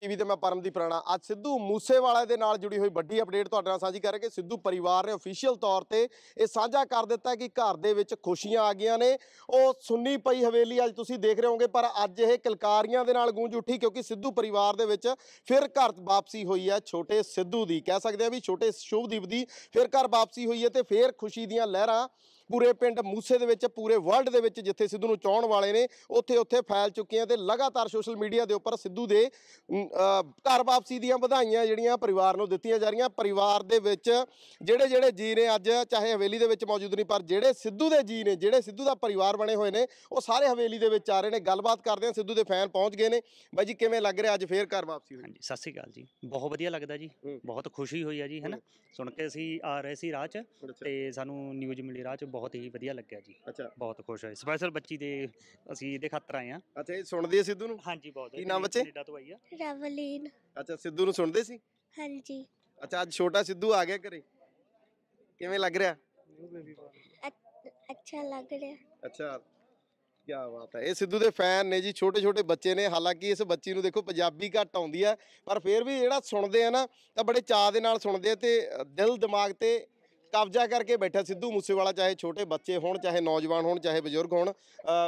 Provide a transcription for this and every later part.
TV ਤੇ ਮੈਂ ਪਰਮਦੀਪ ਰਾਣਾ ਅੱਜ ਸਿੱਧੂ ਮੂਸੇਵਾਲੇ ਦੇ ਨਾਲ ਜੁੜੀ ਹੋਈ ਵੱਡੀ ਅਪਡੇਟ ਤੁਹਾਡੇ ਨਾਲ ਸਾਂਝੀ ਕਰ ਕਿ ਸਿੱਧੂ ਪਰਿਵਾਰ ਨੇ ਅਫੀਸ਼ੀਅਲ ਤੌਰ ਤੇ ਇਹ ਸਾਂਝਾ ਕਰ ਦਿੱਤਾ ਕਿ ਘਰ ਦੇ ਵਿੱਚ ਖੁਸ਼ੀਆਂ ਆ ਗਈਆਂ ਨੇ ਉਹ ਸੁੰਨੀ ਪਈ ਹਵੇਲੀ ਅੱਜ ਤੁਸੀਂ ਦੇਖ ਰਹੇ ਹੋਗੇ ਪਰ ਅੱਜ ਇਹ ਕਲਕਾਰੀਆਂ ਦੇ ਨਾਲ ਗੂੰਜ ਉੱਠੀ ਕਿਉਂਕਿ ਸਿੱਧੂ ਪਰਿਵਾਰ ਦੇ ਵਿੱਚ ਫਿਰ ਘਰ ਵਾਪਸੀ ਹੋਈ ਹੈ ਛੋਟੇ ਸਿੱਧੂ ਦੀ ਕਹਿ ਸਕਦੇ ਆ ਵੀ ਛੋਟੇ ਸ਼ੁਭਦੀਪ ਦੀ ਫਿਰ ਘਰ ਵਾਪਸੀ ਹੋਈ ਹੈ ਤੇ ਫਿਰ ਖੁਸ਼ੀ ਦੀਆਂ ਲਹਿਰਾਂ ਪੂਰੇ ਪਿੰਡ ਮੂਸੇ ਦੇ ਵਿੱਚ ਪੂਰੇ ਵਰਲਡ ਦੇ ਵਿੱਚ ਜਿੱਥੇ ਸਿੱਧੂ ਨੂੰ ਚਾਹਣ ਵਾਲੇ ਨੇ ਉੱਥੇ ਉੱਥੇ ਫੈਲ ਚੁੱਕੀਆਂ ਤੇ ਲਗਾਤਾਰ ਸੋਸ਼ਲ ਮੀਡੀਆ ਦੇ ਉੱਪਰ ਸਿੱਧੂ ਦੇ ਘਰ ਵਾਪਸੀ ਦੀਆਂ ਵਧਾਈਆਂ ਜਿਹੜੀਆਂ ਪਰਿਵਾਰ ਨੂੰ ਦਿੱਤੀਆਂ ਜਾ ਰਹੀਆਂ ਪਰਿਵਾਰ ਦੇ ਵਿੱਚ ਜਿਹੜੇ ਜਿਹੜੇ ਜੀ ਨੇ ਅੱਜ ਚਾਹੇ ਹਵੇਲੀ ਦੇ ਵਿੱਚ ਮੌਜੂਦ ਨਹੀਂ ਪਰ ਜਿਹੜੇ ਸਿੱਧੂ ਦੇ ਜੀ ਨੇ ਜਿਹੜੇ ਸਿੱਧੂ ਦਾ ਪਰਿਵਾਰ ਬਣੇ ਹੋਏ ਨੇ ਉਹ ਸਾਰੇ ਹਵੇਲੀ ਦੇ ਵਿੱਚ ਆ ਰਹੇ ਨੇ ਗੱਲਬਾਤ ਕਰਦੇ ਆ ਸਿੱਧੂ ਦੇ ਫੈਨ ਪਹੁੰਚ ਗਏ ਨੇ ਬਾਈ ਜੀ ਕਿਵੇਂ ਲੱਗ ਰਿਹਾ ਅੱਜ ਫੇਰ ਘਰ ਵਾਪਸੀ ਹੋਈ ਹਾਂਜੀ ਸਤਿ ਸ੍ਰੀ ਅਕਾਲ ਜੀ ਬਹੁਤ ਵਧੀਆ ਲੱਗਦਾ ਜੀ ਬਹੁਤ ਖੁਸ਼ੀ ਹੋਈ ਆ ਜੀ ਹੈਨਾ ਸੁਣ ਕੇ ਅਸੀਂ ਆ ਰਹੇ ਸੀ ਰਾਹ 'ਚ ਤੇ ਸਾਨੂੰ ਨਿਊਜ਼ ਮਿਲੀ ਰਾਹ 'ਚ ਬਹੁਤ ਹੀ ਵਧੀਆ ਲੱਗਿਆ ਜੀ ਅੱਛਾ ਬਹੁਤ ਖੁਸ਼ ਹੋਏ ਸਪੈਸ਼ਲ ਬੱਚੀ ਦੇ ਅਸੀਂ ਇਹਦੇ ਖਾਤਰ ਆਏ ਆ ਅੱਛਾ ਇਹ ਸੁਣਦੇ ਆ ਸਿੱਧੂ ਨੂੰ ਹਾਂਜੀ ਬਹੁਤ ਕੀ ਨਾਮ ਬੱਚੇ? ਕੈਨੇਡਾ ਤੋਂ ਆਈ ਆ ਰਵਲੀਨ ਅੱਛਾ ਸਿੱਧੂ ਨੂੰ ਸੁਣਦੇ ਸੀ ਹਾਂਜੀ ਅੱਛਾ ਅੱਜ ਛੋਟਾ ਸਿੱਧੂ ਆ ਗਿਆ ਘਰੇ ਕਿਵੇਂ ਲੱਗ ਰਿਹਾ ਅੱਛਾ ਲੱਗ ਰਿਹਾ ਅੱਛਾ ਕੀ ਬਾਤ ਹੈ ਇਹ ਸਿੱਧੂ ਦੇ ਫੈਨ ਨੇ ਜੀ ਛੋਟੇ ਛੋਟੇ ਬੱਚੇ ਨੇ ਹਾਲਾਂਕਿ ਇਸ ਬੱਚੀ ਨੂੰ ਦੇਖੋ ਪੰਜਾਬੀ ਘੱਟ ਆਉਂਦੀ ਹੈ ਪਰ ਫਿਰ ਵੀ ਜਿਹੜਾ ਸੁਣਦੇ ਆ ਨਾ ਤਾਂ ਬੜੇ ਚਾਅ ਦੇ ਨਾਲ ਸੁਣਦੇ ਆ ਤੇ ਦਿਲ ਦਿਮਾਗ ਤੇ ਕਬਜ਼ਾ ਕਰਕੇ ਬੈਠਾ ਸਿੱਧੂ ਮੂਸੇਵਾਲਾ ਚਾਹੇ ਛੋਟੇ ਬੱਚੇ ਹੋਣ ਚਾਹੇ ਨੌਜਵਾਨ ਹੋਣ ਚਾਹੇ ਬਜ਼ੁਰਗ ਹੋਣ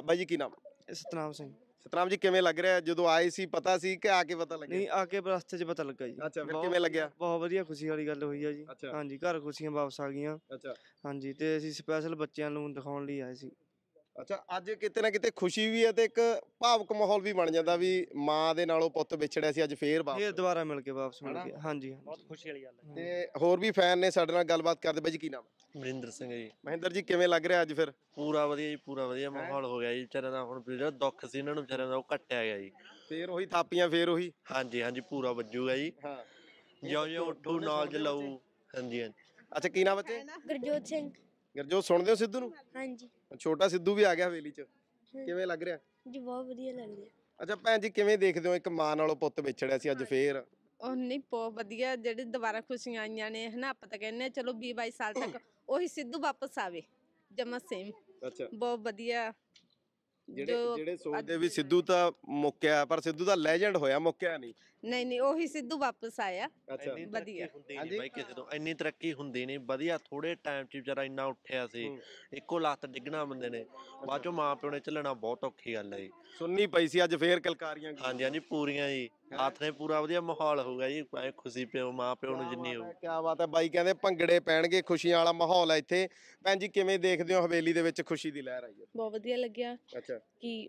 ਬਾਈ ਜੀ ਕੀ ਨਾਮ ਸਤਨਾਮ ਸਿੰਘ ਸਤਨਾਮ ਜੀ ਕਿਵੇਂ ਲੱਗ ਰਿਹਾ ਜਦੋਂ ਆਏ ਸੀ ਪਤਾ ਸੀ ਕਿ ਆ ਕੇ ਪਤਾ ਲੱਗਿਆ ਨਹੀਂ ਆ ਕੇ ਰਸਤੇ 'ਚ ਪਤਾ ਲੱਗਾ ਜੀ ਅੱਛਾ ਫਿਰ ਕਿਵੇਂ ਲੱਗਿਆ ਬਹੁਤ ਵਧੀਆ ਖੁਸ਼ੀ ਵਾਲੀ ਗੱਲ ਹੋਈ ਆ ਜੀ ਹਾਂਜੀ ਘਰ ਖੁਸ਼ੀਆਂ ਵਾਪਸ ਆ ਗਈਆਂ ਅੱਛਾ ਹਾਂਜੀ ਤੇ ਅਸੀਂ ਸਪੈਸ਼ਲ ਬੱਚਿਆਂ ਨੂੰ ਦਿਖਾਉਣ ਲਈ ਆਏ ਸੀ ਅੱਛਾ ਅੱਜ ਕਿਤੇ ਨਾ ਕਿਤੇ ਖੁਸ਼ੀ ਵੀ ਹੈ ਤੇ ਇੱਕ ਭਾਵਕ ਮਾਹੌਲ ਵੀ ਬਣ ਜਾਂਦਾ ਵੀ ਮਾਂ ਦੇ ਨਾਲੋਂ ਪੁੱਤ ਵਿਛੜਿਆ ਸੀ ਅੱਜ ਫੇਰ ਵਾਪਸ ਫੇਰ ਦੁਬਾਰਾ ਮਿਲ ਕੇ ਵਾਪਸ ਮਿਲ ਗਿਆ ਹਾਂਜੀ ਬਹੁਤ ਖੁਸ਼ੀ ਵਾਲੀ ਗੱਲ ਹੈ ਤੇ ਹੋਰ ਵੀ ਫੈਨ ਨੇ ਸਾਡੇ ਨਾਲ ਗੱਲਬਾਤ ਕਰਦੇ ਬਾਈ ਜੀ ਕੀ ਨਾਮ ਮਰਿੰਦਰ ਸਿੰਘ ਜੀ ਮਹਿੰਦਰ ਜੀ ਕਿਵੇਂ ਲੱਗ ਰਿਹਾ ਅੱਜ ਫਿਰ ਪੂਰਾ ਵਧੀਆ ਜੀ ਪੂਰਾ ਵਧੀਆ ਮਾਹੌਲ ਹੋ ਗਿਆ ਜੀ ਵਿਚਾਰਿਆਂ ਦਾ ਹੁਣ ਜਿਹੜਾ ਦੁੱਖ ਸੀ ਇਹਨਾਂ ਨੂੰ ਵਿਚਾਰਿਆਂ ਦਾ ਉਹ ਘਟਿਆ ਗਿਆ ਜੀ ਫੇਰ ਉਹੀ ਥਾਪੀਆਂ ਫੇਰ ਉਹੀ ਹਾਂਜੀ ਹਾਂਜੀ ਪੂਰਾ ਵੱਜੂਗਾ ਜੀ ਹਾਂ ਜਿਉਂ ਜਿਉਂ ਉੱਠੂ ਨਾਲ ਜਲਾਉ ਹਾਂਜੀ ਹਾਂਜੀ ਅੱਛਾ ਕੀ ਨਾਮ ਬੱਚੇ ਗੁਰਜੋਤ ਸਿੰਘ ਗਰਜੋ ਸੁਣਦੇ ਹੋ ਸਿੱਧੂ ਨੂੰ ਹਾਂਜੀ ਛੋਟਾ ਸਿੱਧੂ ਵੀ ਆ ਗਿਆ ਹਵੇਲੀ 'ਚ ਕਿਵੇਂ ਲੱਗ ਰਿਹਾ ਜੀ ਬਹੁਤ ਵਧੀਆ ਲੱਗ ਰਿਹਾ ਅੱਛਾ ਭੈਣ ਜੀ ਕਿਵੇਂ ਦੇਖਦੇ ਹੋ ਇੱਕ ਮਾਂ ਨਾਲੋਂ ਪੁੱਤ ਵਿਛੜਿਆ ਸੀ ਅੱਜ ਫੇਰ ਉਹ ਨਹੀਂ ਬਹੁਤ ਵਧੀਆ ਜਿਹੜੇ ਦੁਬਾਰਾ ਖੁਸ਼ੀਆਂ ਆਈਆਂ ਨੇ ਹਨਾ ਆਪਾਂ ਤਾਂ ਕਹਿੰਦੇ ਚਲੋ 20 22 ਸਾਲ ਤੱਕ ਉਹੀ ਸਿੱਧੂ ਵਾਪਸ ਆਵੇ ਜਮਾ ਸੇਮ ਅੱਛਾ ਬਹੁਤ ਵਧੀਆ ਜਿਹੜੇ ਜਿਹੜੇ ਸੋਚਦੇ ਵੀ ਸਿੱਧੂ ਤਾਂ ਮੁੱਕਿਆ ਪਰ ਸਿੱਧੂ ਦਾ ਲੈਜੈਂਡ ਹੋਇਆ ਮੁੱਕਿਆ ਨਹੀਂ ਨਹੀਂ ਨਹੀਂ ਉਹੀ ਸਿੱਧੂ ਵਾਪਸ ਆਇਆ ਵਧੀਆ। ਬਾਈ ਕਿਸੇ ਤੋਂ ਇੰਨੀ ਤਰੱਕੀ ਹੁੰਦੀ ਨਹੀਂ ਵਧੀਆ ਥੋੜੇ ਟਾਈਮ 'ਚ ਵਿਚਾਰਾ ਇੰਨਾ ਉੱਠਿਆ ਸੀ ਇੱਕੋ ਲੱਤ ਡਿੱਗਣਾ ਬੰਦੇ ਨੇ ਬਾਅਦ ਚੋਂ ਮਾਂ ਪਿਓ ਨੇ ਚੱਲਣਾ ਬਹੁਤ ਔਖੀ ਗੱਲ ਹੈ ਜੀ ਸੁਣਨੀ ਪਈ ਸੀ ਅੱਜ ਫੇਰ ਕਲਕਾਰੀਆਂ ਦੀ ਹਾਂਜੀ ਹਾਂਜੀ ਪੂਰੀਆਂ ਜੀ ਹੱਥ ਨੇ ਪੂਰਾ ਵਧੀਆ ਮਾਹੌਲ ਹੋਊਗਾ ਜੀ ਐ ਖੁਸ਼ੀ ਪਿਓ ਮਾਂ ਪਿਓ ਨੂੰ ਜਿੰਨੀ ਹੋ ਕੀ ਬਾਤ ਹੈ ਬਾਈ ਕਹਿੰਦੇ ਭੰਗੜੇ ਪੈਣਗੇ ਖੁਸ਼ੀਆਂ ਵਾਲਾ ਮਾਹੌਲ ਹੈ ਇੱਥੇ ਭੈਣ ਜੀ ਕਿਵੇਂ ਦੇਖਦੇ ਹੋ ਹਵੇਲੀ ਦੇ ਵਿੱਚ ਖੁਸ਼ੀ ਦੀ ਲਹਿਰ ਆਈ ਹੈ ਬਹੁਤ ਵਧੀਆ ਲੱਗਿਆ ਅੱਛਾ ਕੀ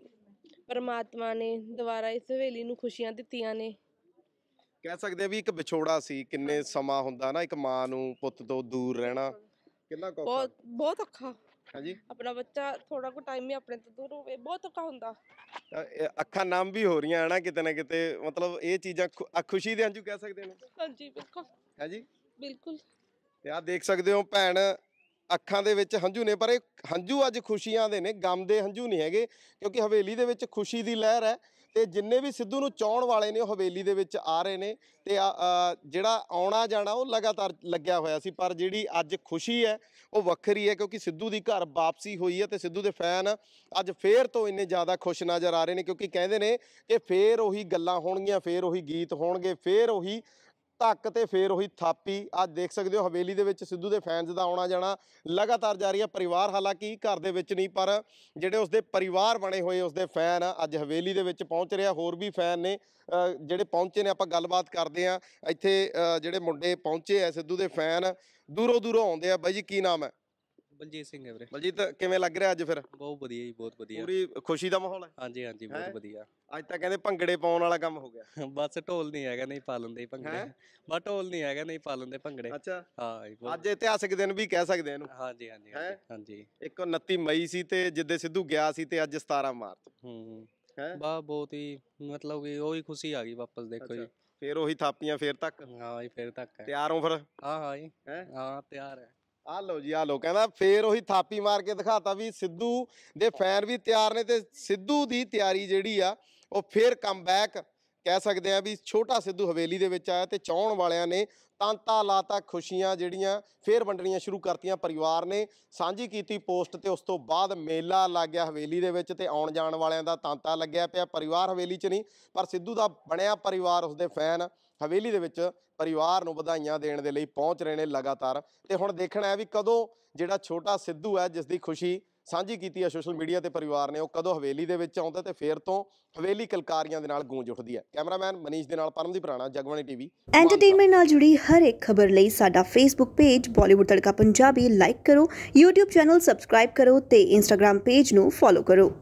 ਪਰਮਾਤਮਾ ਨੇ ਦੁਬਾਰਾ ਇਸ ਹਵੇਲੀ ਨੂੰ ਖੁਸ਼ੀਆਂ ਦਿੱਤੀਆਂ ਨੇ ਕਹਿ ਸਕਦੇ ਆ ਵੀ ਇੱਕ ਵਿਛੋੜਾ ਸੀ ਕਿੰਨੇ ਸਮਾਂ ਹੁੰਦਾ ਨਾ ਇੱਕ ਮਾਂ ਨੂੰ ਪੁੱਤ ਤੋਂ ਦੂਰ ਰਹਿਣਾ ਕਿੰਨਾ ਔਖਾ ਬਹੁਤ ਬਹੁਤ ਔਖਾ ਹਾਂਜੀ ਆਪਣਾ ਬੱਚਾ ਥੋੜਾ ਕੁ ਟਾਈਮ ਹੀ ਆਪਣੇ ਤੋਂ ਦੂਰ ਹੋਵੇ ਬਹੁਤ ਔਖਾ ਹੁੰਦਾ ਅੱਖਾਂ ਨਾਮ ਵੀ ਹੋ ਰਹੀਆਂ ਹਨਾ ਕਿਤੇ ਨਾ ਕਿਤੇ ਮਤਲਬ ਇਹ ਚੀਜ਼ਾਂ ਖੁਸ਼ੀ ਦੇ ਅੰਜੂ ਕਹਿ ਸਕਦੇ ਨੇ ਹਾਂਜੀ ਬਿਲਕੁਲ ਹਾਂਜੀ ਬਿਲਕੁਲ ਤੇ ਆ ਦੇਖ ਸਕਦੇ ਹੋ ਭੈਣ ਅੱਖਾਂ ਦੇ ਵਿੱਚ ਹੰਝੂ ਨੇ ਪਰ ਇਹ ਹੰਝੂ ਅੱਜ ਖੁਸ਼ੀਆਂ ਦੇ ਨੇ ਗਮ ਦੇ ਹੰਝੂ ਨਹੀਂ ਹੈਗੇ ਕਿਉਂਕਿ ਹਵੇਲੀ ਦੇ ਵਿੱਚ ਖੁਸ਼ੀ ਦੀ ਲਹਿਰ ਹੈ ਤੇ ਜਿੰਨੇ ਵੀ ਸਿੱਧੂ ਨੂੰ ਚਾਉਣ ਵਾਲੇ ਨੇ ਉਹ ਹਵੇਲੀ ਦੇ ਵਿੱਚ ਆ ਰਹੇ ਨੇ ਤੇ ਜਿਹੜਾ ਆਉਣਾ ਜਾਣਾ ਉਹ ਲਗਾਤਾਰ ਲੱਗਿਆ ਹੋਇਆ ਸੀ ਪਰ ਜਿਹੜੀ ਅੱਜ ਖੁਸ਼ੀ ਹੈ ਉਹ ਵੱਖਰੀ ਹੈ ਕਿਉਂਕਿ ਸਿੱਧੂ ਦੀ ਘਰ ਵਾਪਸੀ ਹੋਈ ਹੈ ਤੇ ਸਿੱਧੂ ਦੇ ਫੈਨ ਅੱਜ ਫੇਰ ਤੋਂ ਇੰਨੇ ਜ਼ਿਆਦਾ ਖੁਸ਼ ਨਜ਼ਰ ਆ ਰਹੇ ਨੇ ਕਿਉਂਕਿ ਕਹਿੰਦੇ ਨੇ ਕਿ ਫੇਰ ਉਹੀ ਗੱਲਾਂ ਹੋਣਗੀਆਂ ਫੇਰ ਉਹੀ ਗੀਤ ਹੋਣਗੇ ਫੇਰ ਉਹੀ ਧੱਕ ਤੇ ਫੇਰ ਉਹੀ ਥਾਪੀ ਅੱਜ ਦੇਖ ਸਕਦੇ ਹੋ ਹਵੇਲੀ ਦੇ ਵਿੱਚ ਸਿੱਧੂ ਦੇ ਫੈਨਸ ਦਾ ਆਉਣਾ ਜਾਣਾ ਲਗਾਤਾਰ ਜਾਰੀ ਹੈ ਪਰਿਵਾਰ ਹਾਲਾਂਕਿ ਘਰ ਦੇ ਵਿੱਚ ਨਹੀਂ ਪਰ ਜਿਹੜੇ ਉਸਦੇ ਪਰਿਵਾਰ ਬਣੇ ਹੋਏ ਉਸਦੇ ਫੈਨ ਅੱਜ ਹਵੇਲੀ ਦੇ ਵਿੱਚ ਪਹੁੰਚ ਰਿਹਾ ਹੋਰ ਵੀ ਫੈਨ ਨੇ ਜਿਹੜੇ ਪਹੁੰਚੇ ਨੇ ਆਪਾਂ ਗੱਲਬਾਤ ਕਰਦੇ ਆ ਇੱਥੇ ਜਿਹੜੇ ਮੁੰਡੇ ਪਹੁੰਚੇ ਆ ਸਿੱਧੂ ਦੇ ਫੈਨ ਦੂਰੋਂ ਦੂਰੋਂ ਆਉਂਦੇ ਆ ਬਾਈ ਜੀ ਕੀ ਨਾਮ ਹੈ ਬਲਜੀਤ ਸਿੰਘ ਹੈ ਵੀਰੇ ਬਲਜੀਤ ਕਿਵੇਂ ਲੱਗ ਰਿਹਾ ਅੱਜ ਫਿਰ ਬਹੁਤ ਵਧੀਆ ਜੀ ਬਹੁਤ ਵਧੀਆ ਪੂਰੀ ਖੁਸ਼ੀ ਦਾ ਮਾਹੌਲ ਹੈ ਹਾਂਜੀ ਹਾਂਜੀ ਬਹੁਤ ਵਧੀਆ ਅੱਜ ਤਾਂ ਕਹਿੰਦੇ ਭੰਗੜੇ ਪਾਉਣ ਵਾਲਾ ਕੰਮ ਹੋ ਗਿਆ ਬਸ ਢੋਲ ਨਹੀਂ ਹੈਗਾ ਨਹੀਂ ਪਾ ਲੰਦੇ ਭੰਗੜੇ ਬਸ ਢੋਲ ਨਹੀਂ ਹੈਗਾ ਨਹੀਂ ਪਾ ਲੰਦੇ ਭੰਗੜੇ ਅੱਛਾ ਹਾਂ ਅੱਜ ਇਤਿਹਾਸਿਕ ਦਿਨ ਵੀ ਕਹਿ ਸਕਦੇ ਇਹਨੂੰ ਹਾਂਜੀ ਹਾਂਜੀ ਹਾਂਜੀ ਇੱਕ 29 ਮਈ ਸੀ ਤੇ ਜਿੱਦੇ ਸਿੱਧੂ ਗਿਆ ਸੀ ਤੇ ਅੱਜ 17 ਮਾਰਚ ਹੂੰ ਬਾ ਬਹੁਤ ਹੀ ਮਤਲਬ ਕਿ ਉਹੀ ਖੁਸ਼ੀ ਆ ਗਈ ਵਾਪਸ ਦੇਖੋ ਜੀ ਫੇਰ ਉਹੀ ਥਾਪੀਆਂ ਫੇਰ ਤੱਕ ਹਾਂ ਜੀ ਫੇਰ ਤੱਕ ਤਿਆਰ ਹੋ ਫਿਰ ਹਾਂ ਹਾਂ ਜੀ ਹਾਂ ਤਿਆਰ ਹੈ ਆ ਲਓ ਜੀ ਆ ਲਓ ਕਹਿੰਦਾ ਫੇਰ ਉਹੀ ਥਾਪੀ ਮਾਰ ਕੇ ਦਿਖਾਤਾ ਵੀ ਸਿੱਧੂ ਦੇ ਫੈਨ ਵੀ ਤਿਆਰ ਨੇ ਤੇ ਸਿੱਧੂ ਦੀ ਤਿਆਰੀ ਜਿਹੜੀ ਆ ਉਹ ਫੇਰ ਕਮਬੈਕ ਕਹਿ ਸਕਦੇ ਆ ਵੀ ਛੋਟਾ ਸਿੱਧੂ ਹਵੇਲੀ ਦੇ ਵਿੱਚ ਆਇਆ ਤੇ ਚਾਹਣ ਵਾਲਿਆਂ ਨੇ ਤਾਂਤਾ ਲਾਤਾ ਖੁਸ਼ੀਆਂ ਜਿਹੜੀਆਂ ਫੇਰ ਵੰਡਣੀਆਂ ਸ਼ੁਰੂ ਕਰਤੀਆਂ ਪਰਿਵਾਰ ਨੇ ਸਾਂਝੀ ਕੀਤੀ ਪੋਸਟ ਤੇ ਉਸ ਤੋਂ ਬਾਅਦ ਮੇਲਾ ਲੱਗ ਗਿਆ ਹਵੇਲੀ ਦੇ ਵਿੱਚ ਤੇ ਆਉਣ ਜਾਣ ਵਾਲਿਆਂ ਦਾ ਤਾਂਤਾ ਲੱਗਿਆ ਪਿਆ ਪਰਿਵਾਰ ਹਵੇਲੀ 'ਚ ਨਹੀਂ ਪਰ ਸਿੱਧੂ ਦਾ ਬਣਿਆ ਪਰਿਵਾਰ ਉਸਦੇ ਫੈਨ ਹਵੇਲੀ ਦੇ ਵਿੱਚ ਪਰਿਵਾਰ ਨੂੰ ਵਧਾਈਆਂ ਦੇਣ ਦੇ ਲਈ ਪਹੁੰਚ ਰਹੇ ਨੇ ਲਗਾਤਾਰ ਤੇ ਹੁਣ ਦੇਖਣਾ ਹੈ ਵੀ ਕਦੋਂ ਜਿਹੜਾ ਛੋਟਾ ਸਿੱਧੂ ਹੈ ਜਿਸ ਦੀ ਖੁਸ਼ੀ ਸਾਂਝੀ ਕੀਤੀ ਹੈ ਸੋਸ਼ਲ ਮੀਡੀਆ ਤੇ ਪਰਿਵਾਰ ਨੇ ਉਹ ਕਦੋਂ ਹਵੇਲੀ ਦੇ ਵਿੱਚ ਆਉਂਦਾ ਤੇ ਫੇਰ ਤੋਂ ਹਵੇਲੀ ਕਲਕਾਰੀਆਂ ਦੇ ਨਾਲ ਗੂੰਜ ਉੱਠਦੀ ਹੈ ਕੈਮਰਾਮੈਨ ਮਨੀਸ਼ ਦੇ ਨਾਲ ਪਰਮਦੀਪ ਰਾਣਾ ਜਗਵਾਨੀ ਟੀਵੀ ਐਂਟਰਟੇਨਮੈਂਟ ਨਾਲ ਜੁੜੀ ਹਰ ਇੱਕ ਖਬਰ ਲਈ ਸਾਡਾ Facebook page Bollywood Tadka Punjabi like ਕਰੋ YouTube ਚੈਨਲ ਸਬਸਕ੍ਰਾਈਬ ਕਰੋ ਤੇ Instagram ਪੇਜ ਨੂੰ ਫੋਲੋ ਕਰੋ